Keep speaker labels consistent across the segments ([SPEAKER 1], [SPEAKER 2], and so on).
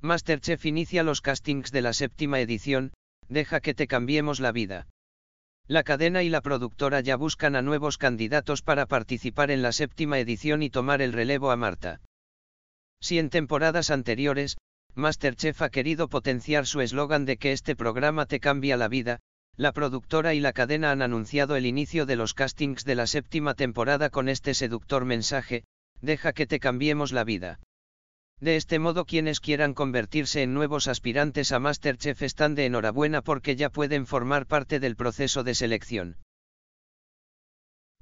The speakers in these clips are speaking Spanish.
[SPEAKER 1] Masterchef inicia los castings de la séptima edición, deja que te cambiemos la vida. La cadena y la productora ya buscan a nuevos candidatos para participar en la séptima edición y tomar el relevo a Marta. Si en temporadas anteriores, Masterchef ha querido potenciar su eslogan de que este programa te cambia la vida, la productora y la cadena han anunciado el inicio de los castings de la séptima temporada con este seductor mensaje, deja que te cambiemos la vida. De este modo quienes quieran convertirse en nuevos aspirantes a Masterchef están de enhorabuena porque ya pueden formar parte del proceso de selección.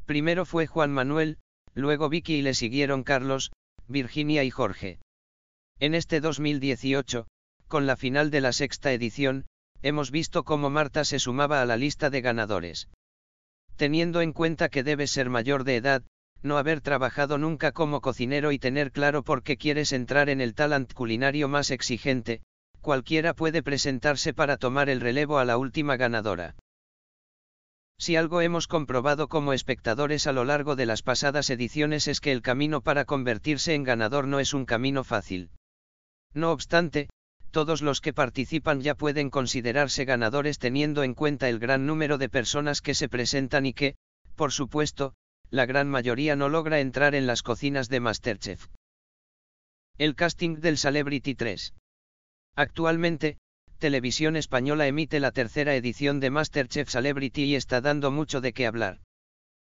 [SPEAKER 1] Primero fue Juan Manuel, luego Vicky y le siguieron Carlos, Virginia y Jorge. En este 2018, con la final de la sexta edición, hemos visto cómo Marta se sumaba a la lista de ganadores. Teniendo en cuenta que debe ser mayor de edad, no haber trabajado nunca como cocinero y tener claro por qué quieres entrar en el talent culinario más exigente, cualquiera puede presentarse para tomar el relevo a la última ganadora. Si algo hemos comprobado como espectadores a lo largo de las pasadas ediciones es que el camino para convertirse en ganador no es un camino fácil. No obstante, todos los que participan ya pueden considerarse ganadores teniendo en cuenta el gran número de personas que se presentan y que, por supuesto, la gran mayoría no logra entrar en las cocinas de Masterchef. El casting del Celebrity 3. Actualmente, Televisión Española emite la tercera edición de Masterchef Celebrity y está dando mucho de qué hablar.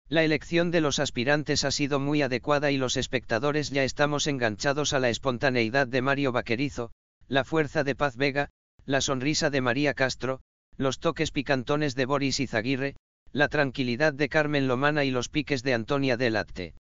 [SPEAKER 1] La elección de los aspirantes ha sido muy adecuada y los espectadores ya estamos enganchados a la espontaneidad de Mario Vaquerizo, la fuerza de Paz Vega, la sonrisa de María Castro, los toques picantones de Boris Izaguirre, la tranquilidad de Carmen Lomana y los piques de Antonia Delatte.